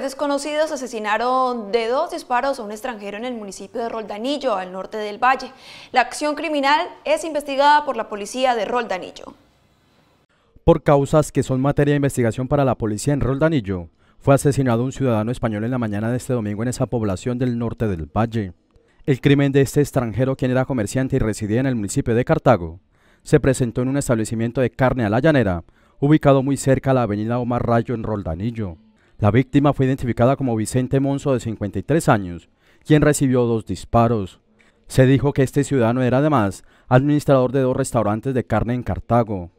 Desconocidos asesinaron de dos disparos a un extranjero en el municipio de Roldanillo, al norte del valle. La acción criminal es investigada por la policía de Roldanillo. Por causas que son materia de investigación para la policía en Roldanillo, fue asesinado un ciudadano español en la mañana de este domingo en esa población del norte del valle. El crimen de este extranjero, quien era comerciante y residía en el municipio de Cartago, se presentó en un establecimiento de carne a la llanera, ubicado muy cerca a la avenida Omar Rayo en Roldanillo. La víctima fue identificada como Vicente Monzo de 53 años, quien recibió dos disparos. Se dijo que este ciudadano era además administrador de dos restaurantes de carne en Cartago.